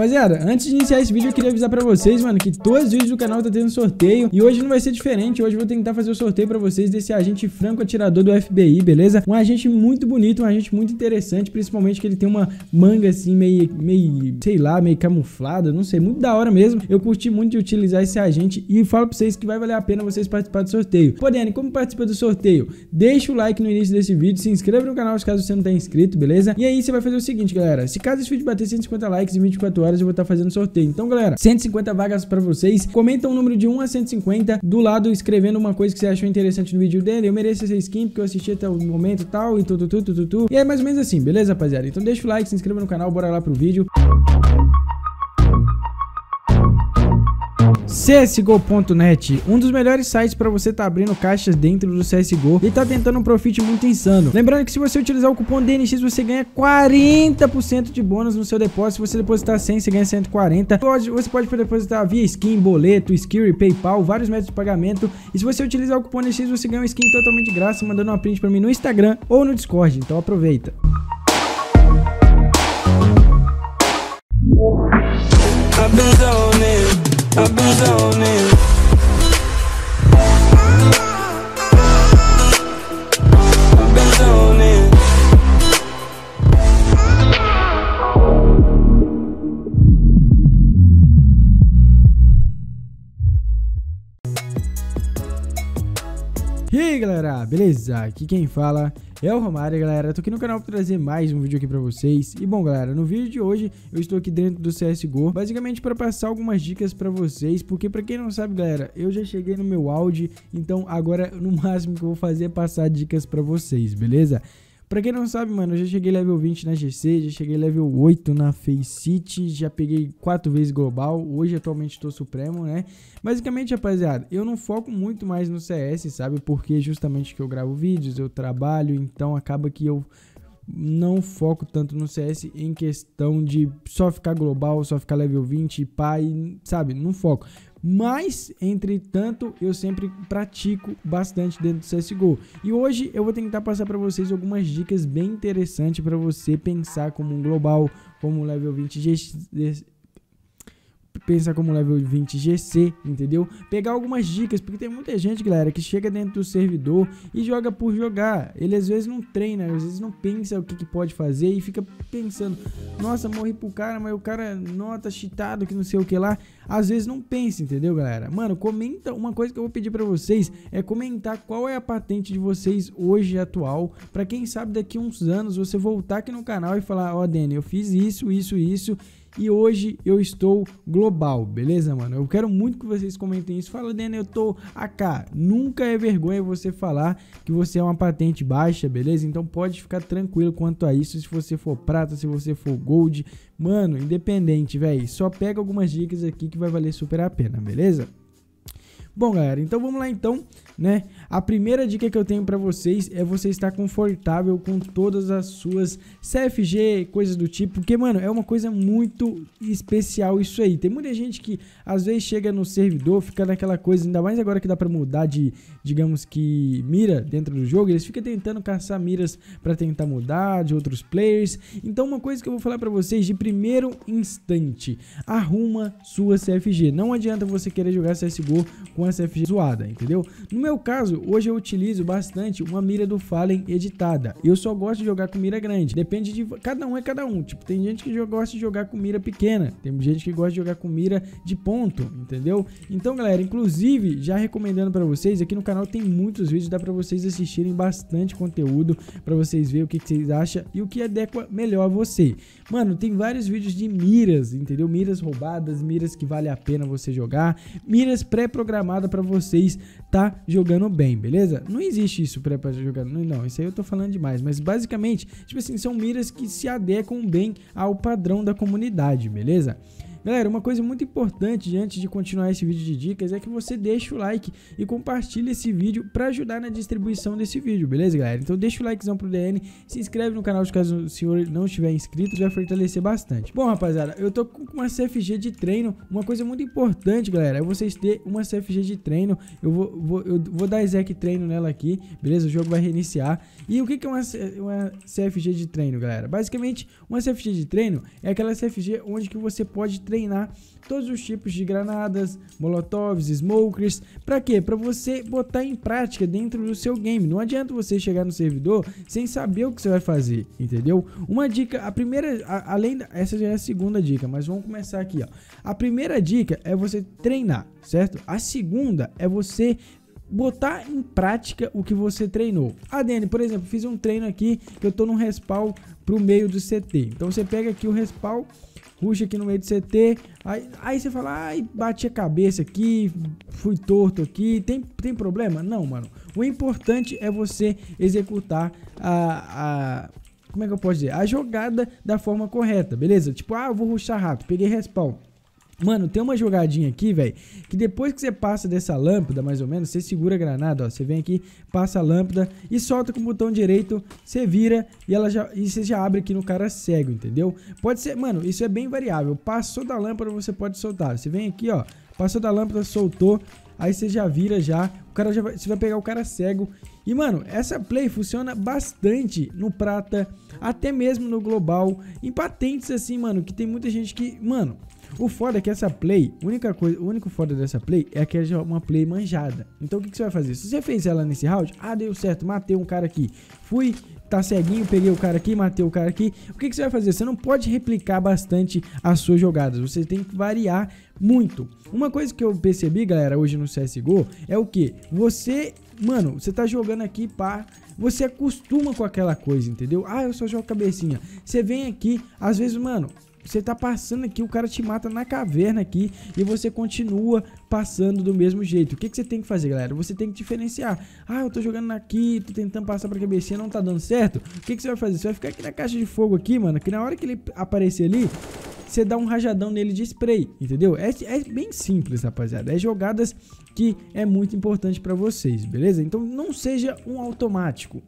Rapaziada, antes de iniciar esse vídeo, eu queria avisar pra vocês, mano, que todos os vídeos do canal tá tendo sorteio. E hoje não vai ser diferente. Hoje eu vou tentar fazer o sorteio pra vocês desse agente franco atirador do FBI, beleza? Um agente muito bonito, um agente muito interessante, principalmente que ele tem uma manga assim, meio, meio sei lá, meio camuflada, não sei, muito da hora mesmo. Eu curti muito de utilizar esse agente e falo pra vocês que vai valer a pena vocês participar do sorteio. Podendo, como participa do sorteio? Deixa o like no início desse vídeo, se inscreva no canal caso você não tá inscrito, beleza? E aí você vai fazer o seguinte, galera. Se caso esse vídeo bater 150 likes em 24 horas, horas eu vou estar fazendo sorteio. Então, galera, 150 vagas para vocês. Comenta um número de 1 a 150 do lado escrevendo uma coisa que você achou interessante no vídeo dele. Eu mereço essa skin porque eu assisti até o momento tal e tudo, tudo, tudo, tudo. E é mais ou menos assim, beleza, rapaziada? Então deixa o like, se inscreva no canal, bora lá pro vídeo. Música CSGO.net, um dos melhores sites para você estar tá abrindo caixas dentro do CSGO e tá tentando um profit muito insano. Lembrando que se você utilizar o cupom DNX, você ganha 40% de bônus no seu depósito. Se você depositar 100, você ganha 140. você pode depositar via skin, boleto, skill, PayPal, vários métodos de pagamento. E se você utilizar o cupom DNX, você ganha um skin totalmente de graça, mandando uma print para mim no Instagram ou no Discord. Então aproveita. aqui quem fala é o Romário, galera. Tô aqui no canal pra trazer mais um vídeo aqui pra vocês. E bom, galera, no vídeo de hoje eu estou aqui dentro do CSGO, basicamente pra passar algumas dicas pra vocês, porque pra quem não sabe, galera, eu já cheguei no meu áudio então agora no máximo que eu vou fazer é passar dicas pra vocês, beleza? Pra quem não sabe, mano, eu já cheguei level 20 na GC, já cheguei level 8 na Face City, já peguei 4 vezes global, hoje atualmente tô supremo, né? Basicamente, rapaziada, eu não foco muito mais no CS, sabe? Porque justamente que eu gravo vídeos, eu trabalho, então acaba que eu não foco tanto no CS em questão de só ficar global, só ficar level 20 e pá, e, sabe? Não foco. Mas, entretanto, eu sempre pratico bastante dentro do CSGO. E hoje eu vou tentar passar para vocês algumas dicas bem interessantes para você pensar como um global, como um level 20 pensar como level 20 GC, entendeu? Pegar algumas dicas, porque tem muita gente, galera, que chega dentro do servidor e joga por jogar. Ele às vezes não treina, às vezes não pensa o que, que pode fazer e fica pensando, nossa, morri pro cara, mas o cara nota cheatado que não sei o que lá. Às vezes não pensa, entendeu, galera? Mano, comenta, uma coisa que eu vou pedir para vocês é comentar qual é a patente de vocês hoje atual, para quem sabe daqui uns anos você voltar aqui no canal e falar, ó, oh, Dani, eu fiz isso, isso, isso, e hoje eu estou global, beleza, mano? Eu quero muito que vocês comentem isso. Fala, Dena, eu tô AK. Nunca é vergonha você falar que você é uma patente baixa, beleza? Então pode ficar tranquilo quanto a isso. Se você for prata, se você for gold, mano, independente, velho. Só pega algumas dicas aqui que vai valer super a pena, beleza? Bom, galera, então vamos lá então, né? A primeira dica que eu tenho para vocês é você estar confortável com todas as suas CFG, coisas do tipo, porque, mano, é uma coisa muito especial isso aí. Tem muita gente que às vezes chega no servidor, fica naquela coisa, ainda mais agora que dá para mudar de, digamos que, mira dentro do jogo, eles ficam tentando caçar miras para tentar mudar de outros players. Então, uma coisa que eu vou falar para vocês de primeiro instante, arruma sua CFG. Não adianta você querer jogar CSGO com a CFG zoada, entendeu? No meu caso, hoje eu utilizo bastante uma mira do Fallen editada. Eu só gosto de jogar com mira grande. Depende de... Cada um é cada um. Tipo, tem gente que gosta de jogar com mira pequena. Tem gente que gosta de jogar com mira de ponto, entendeu? Então, galera, inclusive, já recomendando pra vocês, aqui no canal tem muitos vídeos, dá pra vocês assistirem bastante conteúdo, pra vocês verem o que, que vocês acham e o que adequa melhor a você. Mano, tem vários vídeos de miras, entendeu? Miras roubadas, miras que vale a pena você jogar, miras pré-programadas para vocês tá jogando bem, beleza? Não existe isso pré pra jogar, não, não, isso aí eu tô falando demais, mas basicamente, tipo assim, são miras que se adequam bem ao padrão da comunidade, beleza? Galera, uma coisa muito importante antes de continuar esse vídeo de dicas é que você deixa o like e compartilha esse vídeo para ajudar na distribuição desse vídeo, beleza, galera? Então deixa o likezão pro DN, se inscreve no canal caso o senhor não estiver inscrito, vai fortalecer bastante. Bom, rapaziada, eu tô com uma CFG de treino, uma coisa muito importante, galera, é vocês ter uma CFG de treino, eu vou, vou, eu vou dar exec treino nela aqui, beleza? O jogo vai reiniciar. E o que, que é uma, uma CFG de treino, galera? Basicamente, uma CFG de treino é aquela CFG onde que você pode treinar todos os tipos de granadas, molotovs, smokers. Para quê? Para você botar em prática dentro do seu game. Não adianta você chegar no servidor sem saber o que você vai fazer, entendeu? Uma dica, a primeira, a, além da, essa já é a segunda dica, mas vamos começar aqui, ó. A primeira dica é você treinar, certo? A segunda é você botar em prática o que você treinou. A ah, Dani, por exemplo, fiz um treino aqui que eu tô num respawn pro meio do CT. Então você pega aqui o respawn ruxa aqui no meio do CT, aí, aí você fala, ai, bati a cabeça aqui, fui torto aqui, tem, tem problema? Não, mano. O importante é você executar a, a como é que eu posso dizer? A jogada da forma correta, beleza? Tipo, ah, eu vou ruxar rápido, peguei respawn. Mano, tem uma jogadinha aqui, velho, que depois que você passa dessa lâmpada, mais ou menos, você segura a granada, ó. Você vem aqui, passa a lâmpada e solta com o botão direito, você vira e, ela já, e você já abre aqui no cara cego, entendeu? Pode ser, mano, isso é bem variável. Passou da lâmpada, você pode soltar. Você vem aqui, ó, passou da lâmpada, soltou, aí você já vira já, o cara já vai, você vai pegar o cara cego. E mano, essa play funciona bastante no prata, até mesmo no global, em patentes assim, mano, que tem muita gente que, mano, o foda é que essa play, única coisa, o único foda dessa play é que é uma play manjada. Então o que, que você vai fazer? Se você fez ela nesse round, ah, deu certo, matei um cara aqui. Fui, tá ceguinho, peguei o cara aqui, matei o cara aqui. O que, que você vai fazer? Você não pode replicar bastante as suas jogadas, você tem que variar muito. Uma coisa que eu percebi, galera, hoje no CSGO, é o que? Você, mano, você tá jogando aqui, pá, você acostuma com aquela coisa, entendeu? Ah, eu só jogo cabecinha. Você vem aqui, às vezes, mano, você tá passando aqui, o cara te mata na caverna aqui e você continua passando do mesmo jeito. O que, que você tem que fazer, galera? Você tem que diferenciar. Ah, eu tô jogando aqui, tô tentando passar pra e não tá dando certo. O que, que você vai fazer? Você vai ficar aqui na caixa de fogo aqui, mano, que na hora que ele aparecer ali, você dá um rajadão nele de spray, entendeu? É, é bem simples, rapaziada. É jogadas que é muito importante pra vocês, beleza? Então não seja um automático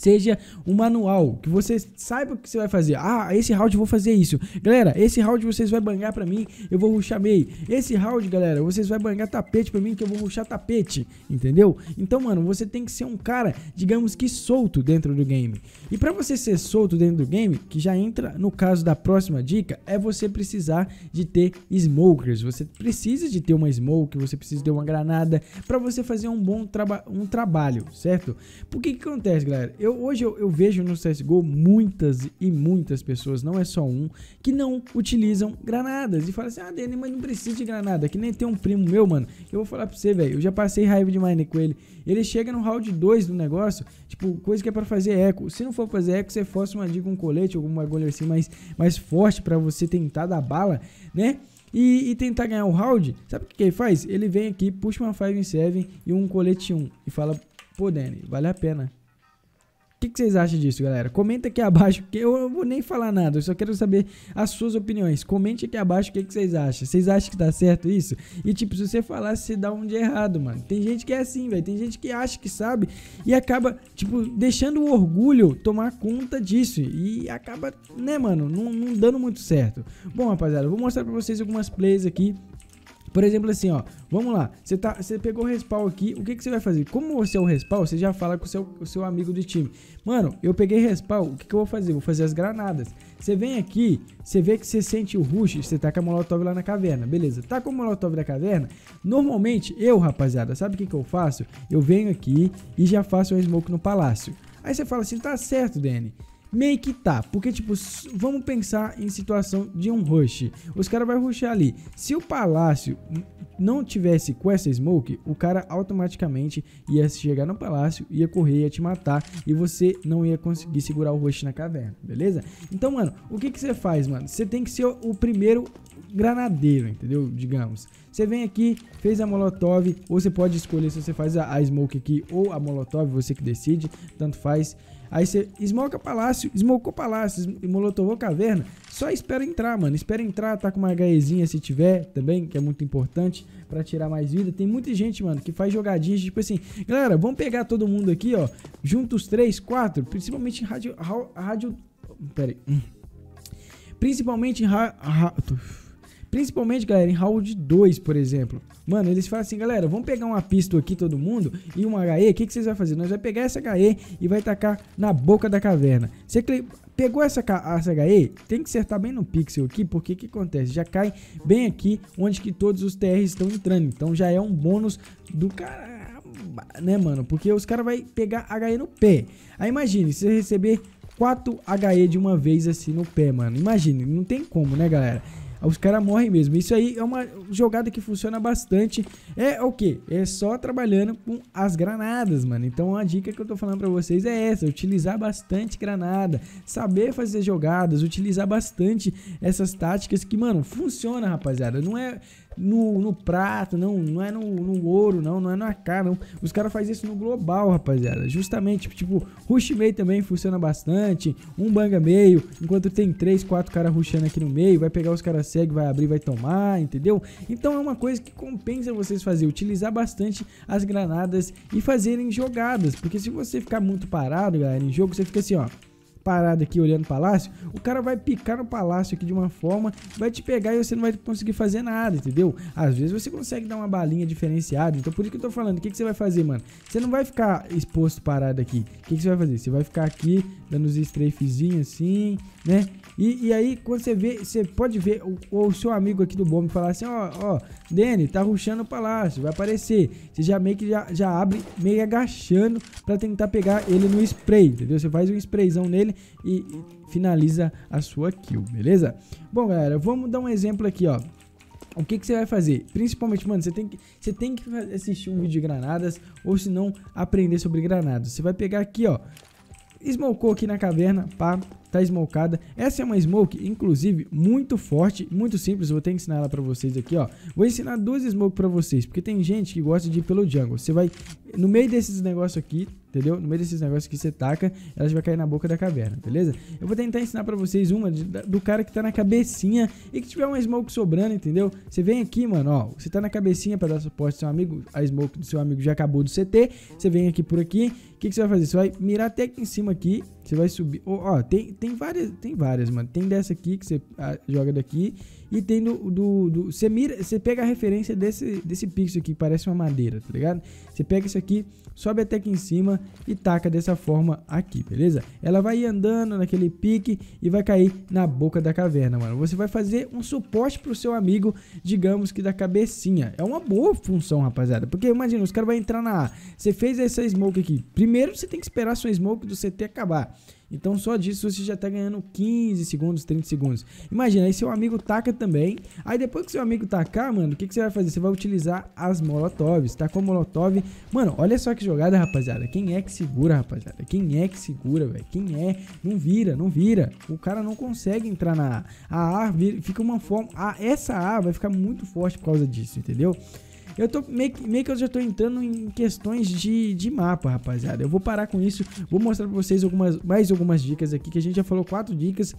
seja um manual, que você saiba o que você vai fazer. Ah, esse round eu vou fazer isso. Galera, esse round vocês vão bangar pra mim, eu vou ruxar meio. Esse round, galera, vocês vão bangar tapete pra mim, que eu vou ruxar tapete, entendeu? Então, mano, você tem que ser um cara, digamos que solto dentro do game. E pra você ser solto dentro do game, que já entra no caso da próxima dica, é você precisar de ter smokers. Você precisa de ter uma smoke, você precisa de uma granada, pra você fazer um bom traba um trabalho, certo? Por que que acontece, galera? Eu eu, hoje eu, eu vejo no CSGO muitas e muitas pessoas, não é só um, que não utilizam granadas. E fala assim, ah, Dani, mas não precisa de granada. Que nem tem um primo meu, mano. Eu vou falar pra você, velho. Eu já passei raiva demais né, com ele. Ele chega no round 2 do negócio, tipo, coisa que é pra fazer eco. Se não for fazer eco, você força uma dica, um colete, alguma bagulho assim mais, mais forte para você tentar dar bala, né? E, e, tentar ganhar o round, sabe o que, que ele faz? Ele vem aqui, puxa uma 5 em 7 e um colete 1 e fala, pô, Danny, vale a pena. O que, que, vocês acham disso, galera? Comenta aqui abaixo, que eu não vou nem falar nada, eu só quero saber as suas opiniões. Comente aqui abaixo o que, que, vocês acham. Vocês acham que tá certo isso? E tipo, se você falar, você dá um de errado, mano. Tem gente que é assim, velho. Tem gente que acha que sabe e acaba, tipo, deixando o orgulho tomar conta disso. E acaba, né, mano, não, não dando muito certo. Bom, rapaziada, eu vou mostrar pra vocês algumas plays aqui por exemplo, assim, ó. Vamos lá. Você, tá, você pegou o respawn aqui. O que, que você vai fazer? Como você é o respawn, você já fala com o seu, o seu amigo de time. Mano, eu peguei respawn. O que, que eu vou fazer? Vou fazer as granadas. Você vem aqui. Você vê que você sente o rush. Você tá com a molotov lá na caverna. Beleza. Tá com a molotov na caverna. Normalmente, eu, rapaziada, sabe o que, que eu faço? Eu venho aqui e já faço um smoke no palácio. Aí você fala assim, tá certo, Danny meio que tá. Porque, tipo, vamos pensar em situação de um rush. Os caras vão rushar ali. Se o Palácio não tivesse com essa smoke, o cara automaticamente ia chegar no palácio, ia correr, ia te matar e você não ia conseguir segurar o rush na caverna, beleza? Então, mano, o que que você faz, mano? Você tem que ser o primeiro granadeiro, entendeu? Digamos. Você vem aqui, fez a molotov, ou você pode escolher se você faz a smoke aqui ou a molotov, você que decide, tanto faz. Aí você esmoca palácio, esmocou palácio, molotovou caverna. Só espera entrar, mano. Espera entrar, tá com uma HEzinha se tiver também, que é muito importante para tirar mais vida. Tem muita gente, mano, que faz jogadinhas tipo assim. Galera, vamos pegar todo mundo aqui, ó. Juntos três, quatro. Principalmente em rádio. rádio pera aí. Hum. Principalmente em rádio... Principalmente, galera, em round 2, por exemplo. Mano, eles falam assim, galera, vamos pegar uma pista aqui todo mundo e um HE. O que, que vocês vão fazer? Nós vamos pegar essa HE e vai tacar na boca da caverna. Você pegou essa, essa HE, tem que acertar bem no pixel aqui, porque o que acontece? Já cai bem aqui onde que todos os TRs estão entrando. Então já é um bônus do caramba, né, mano? Porque os caras vão pegar HE no pé. Aí imagine, se você receber 4 HE de uma vez assim no pé, mano. Imagine, não tem como, né, galera? os caras morrem mesmo. Isso aí é uma jogada que funciona bastante. É o quê? É só trabalhando com as granadas, mano. Então a dica que eu tô falando pra vocês é essa, utilizar bastante granada, saber fazer jogadas, utilizar bastante essas táticas que, mano, funciona, rapaziada. Não é no, no não, não é no, no ouro, não, não é na cara, não. Os caras fazem isso no global, rapaziada. Justamente, tipo, rush meio também funciona bastante, um banga meio, enquanto tem três, quatro caras rushando aqui no meio, vai pegar os caras cegos, vai abrir, vai tomar, entendeu? Então é uma coisa que compensa vocês fazer, utilizar bastante as granadas e fazerem jogadas, porque se você ficar muito parado, galera, em jogo você fica assim, ó, parado aqui olhando o palácio, o cara vai picar no palácio aqui de uma forma, vai te pegar e você não vai conseguir fazer nada, entendeu? Às vezes você consegue dar uma balinha diferenciada, então por isso que eu tô falando, o que, que você vai fazer, mano? Você não vai ficar exposto parado aqui, o que, que você vai fazer? Você vai ficar aqui dando os strafezinhos assim, né? E, e aí, quando você vê, você pode ver o, o seu amigo aqui do bombe falar assim, ó, ó, Dene, tá ruxando o palácio, vai aparecer. Você já meio que já, já abre meio agachando para tentar pegar ele no spray, entendeu? Você faz um sprayzão nele e, e finaliza a sua kill, beleza? Bom, galera, vamos dar um exemplo aqui, ó o que, que você vai fazer? Principalmente, mano, você tem que, você tem que assistir um vídeo de granadas ou se não, aprender sobre granadas. Você vai pegar aqui, ó, Smocou aqui na caverna, pá, tá smocada. Essa é uma smoke, inclusive, muito forte, muito simples. Vou ter que ensinar ela pra vocês aqui, ó. Vou ensinar duas smokes pra vocês, porque tem gente que gosta de ir pelo jungle. Você vai no meio desses negócios aqui, entendeu? No meio desses negócios que você taca, elas vai cair na boca da caverna, beleza? Eu vou tentar ensinar pra vocês uma de, do cara que tá na cabecinha e que tiver uma smoke sobrando, entendeu? Você vem aqui, mano, ó, você tá na cabecinha pra dar suporte ao seu amigo, a smoke do seu amigo já acabou do CT, você vem aqui por aqui, o que, que você vai fazer? Você vai mirar até aqui em cima aqui você vai subir. Ó, ó, tem, tem várias, tem várias, mano. Tem dessa aqui que você ah, joga daqui. E tem do. do, do você, mira, você pega a referência desse, desse pixel aqui, que parece uma madeira, tá ligado? Você pega isso aqui, sobe até aqui em cima e taca dessa forma aqui, beleza? Ela vai andando naquele pique e vai cair na boca da caverna, mano. Você vai fazer um suporte pro seu amigo, digamos que da cabecinha. É uma boa função, rapaziada. Porque imagina, os caras vão entrar na A. Você fez essa smoke aqui. Primeiro você tem que esperar a sua smoke do CT acabar. Então só disso você já tá ganhando 15 segundos, 30 segundos. Imagina, aí seu amigo taca também. Aí depois que seu amigo tacar, mano, o que, que você vai fazer? Você vai utilizar as molotovs, tá? Com molotov. Mano, olha só que jogada, rapaziada. Quem é que segura, rapaziada? Quem é que segura, velho? Quem é? Não vira, não vira. O cara não consegue entrar na A. A, a fica uma forma... A, essa A vai ficar muito forte por causa disso, entendeu? Eu tô meio que, meio que eu já tô entrando em questões de, de mapa, rapaziada. Eu vou parar com isso, vou mostrar pra vocês algumas, mais algumas dicas aqui, que a gente já falou quatro dicas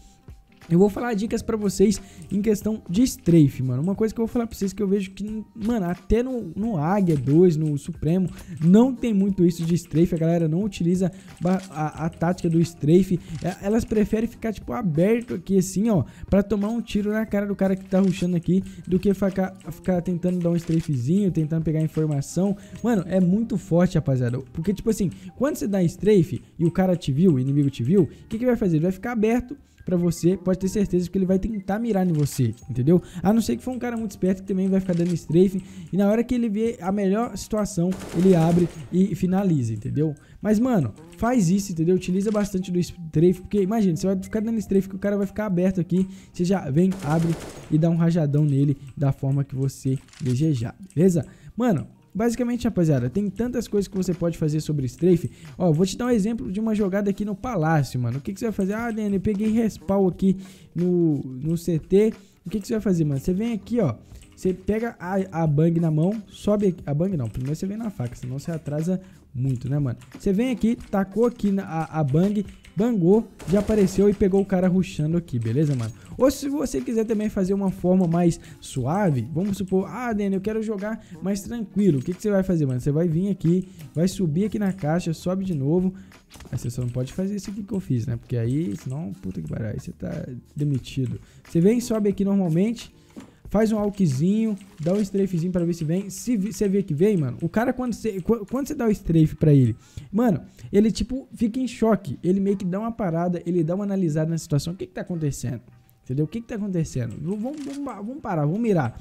eu vou falar dicas para vocês em questão de strafe, mano. Uma coisa que eu vou falar pra vocês que eu vejo que, mano, até no, no Águia 2, no Supremo, não tem muito isso de strafe. A galera não utiliza a, a, a tática do strafe. É, elas preferem ficar, tipo, aberto aqui, assim, ó, para tomar um tiro na cara do cara que tá ruxando aqui, do que ficar, ficar tentando dar um strafezinho, tentando pegar informação. Mano, é muito forte, rapaziada. Porque, tipo assim, quando você dá strafe e o cara te viu, o inimigo te viu, o que, que vai fazer? Ele vai ficar aberto para você, pode ter certeza que ele vai tentar mirar em você, entendeu? A não ser que for um cara muito esperto que também vai ficar dando strafe e na hora que ele vê a melhor situação, ele abre e finaliza, entendeu? Mas, mano, faz isso, entendeu? Utiliza bastante do strafe, porque imagina, você vai ficar dando strafe que o cara vai ficar aberto aqui, você já vem, abre e dá um rajadão nele da forma que você desejar, beleza? Mano, Basicamente, rapaziada, tem tantas coisas que você pode fazer sobre strafe. Ó, vou te dar um exemplo de uma jogada aqui no palácio, mano. O que, que você vai fazer? Ah, Daniel, eu peguei respawn aqui no, no CT. O que, que você vai fazer, mano? Você vem aqui, ó. Você pega a, a bang na mão, sobe... A bang não, primeiro você vem na faca, senão você atrasa muito, né, mano? Você vem aqui, tacou aqui na, a, a bang, bangou, já apareceu e pegou o cara ruxando aqui, beleza, mano? Ou se você quiser também fazer uma forma mais suave, vamos supor, ah, Daniel, eu quero jogar mais tranquilo. O que, que você vai fazer, mano? Você vai vir aqui, vai subir aqui na caixa, sobe de novo. Aí você só não pode fazer isso aqui que eu fiz, né? Porque aí, senão, puta que pariu, aí você tá demitido. Você vem, sobe aqui normalmente faz um alquezinho, dá um strafezinho pra ver se vem. Se você vê que vem, mano, o cara quando você quando você dá o strafe pra ele, mano, ele tipo fica em choque. Ele meio que dá uma parada, ele dá uma analisada na situação. O que que tá acontecendo? Entendeu? O que que tá acontecendo? Vamos, vamos, vamos parar, vamos mirar.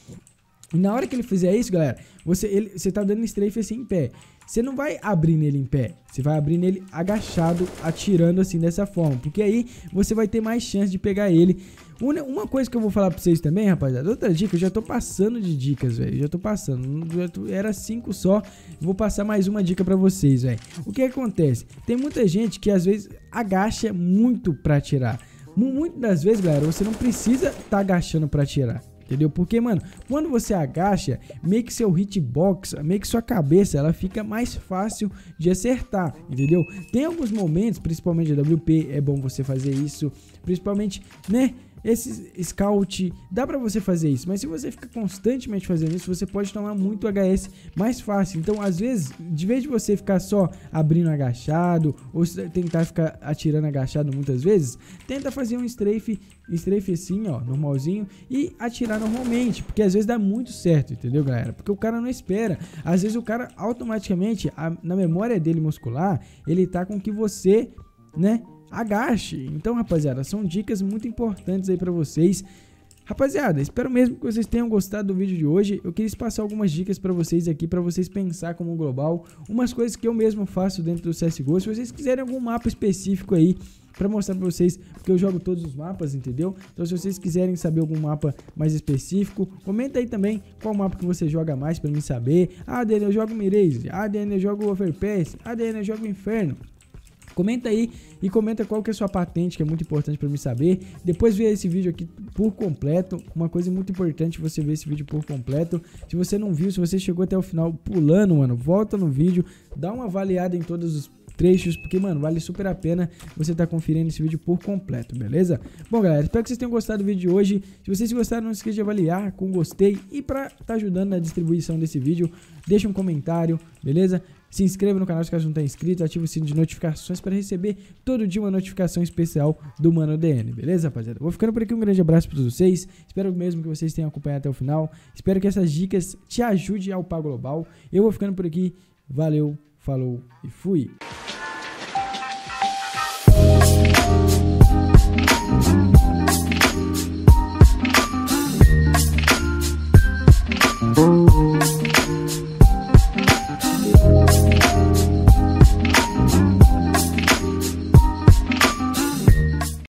E na hora que ele fizer isso, galera, você, ele, você tá dando strafe assim em pé. Você não vai abrir nele em pé, você vai abrir nele agachado, atirando assim dessa forma. Porque aí você vai ter mais chance de pegar ele uma coisa que eu vou falar pra vocês também, rapaziada. Outra dica, eu já tô passando de dicas, velho. Já tô passando. Já tô, era cinco só. Vou passar mais uma dica pra vocês, velho. O que acontece? Tem muita gente que às vezes agacha muito pra tirar. Muitas das vezes, galera, você não precisa tá agachando pra tirar. Entendeu? Porque, mano, quando você agacha, meio que seu hitbox, meio que sua cabeça, ela fica mais fácil de acertar, entendeu? Tem alguns momentos, principalmente a WP, é bom você fazer isso, principalmente, né? esse scout, dá para você fazer isso, mas se você fica constantemente fazendo isso, você pode tomar muito HS mais fácil. Então, às vezes, de vez de você ficar só abrindo agachado ou tentar ficar atirando agachado muitas vezes, tenta fazer um strafe, strafe assim, ó, normalzinho e atirar normalmente, porque às vezes dá muito certo, entendeu, galera? Porque o cara não espera. Às vezes o cara automaticamente a, na memória dele muscular, ele tá com que você, né, agache. Então, rapaziada, são dicas muito importantes aí para vocês. Rapaziada, espero mesmo que vocês tenham gostado do vídeo de hoje. Eu queria passar algumas dicas para vocês aqui, para vocês pensar como global. Umas coisas que eu mesmo faço dentro do CSGO. Se vocês quiserem algum mapa específico aí para mostrar para vocês, porque eu jogo todos os mapas, entendeu? Então se vocês quiserem saber algum mapa mais específico, comenta aí também qual mapa que você joga mais para mim saber. Ah, Daniel, eu jogo Mirage. Ah, Daniel, eu jogo Overpass. Ah, Daniel, eu jogo Inferno. Comenta aí e comenta qual que é a sua patente, que é muito importante para mim saber. Depois vê esse vídeo aqui por completo. Uma coisa muito importante é você ver esse vídeo por completo. Se você não viu, se você chegou até o final pulando, mano, volta no vídeo, dá uma avaliada em todos os trechos, porque, mano, vale super a pena você estar tá conferindo esse vídeo por completo, beleza? Bom, galera, espero que vocês tenham gostado do vídeo de hoje. Se vocês gostaram, não esqueça de avaliar com gostei e para estar tá ajudando na distribuição desse vídeo, deixa um comentário, beleza? Se inscreva no canal se caso não está inscrito, ative o sino de notificações para receber todo dia uma notificação especial do Mano DN, beleza, rapaziada? Vou ficando por aqui, um grande abraço para todos vocês. Espero mesmo que vocês tenham acompanhado até o final. Espero que essas dicas te ajudem a upar global. Eu vou ficando por aqui. Valeu, falou e fui.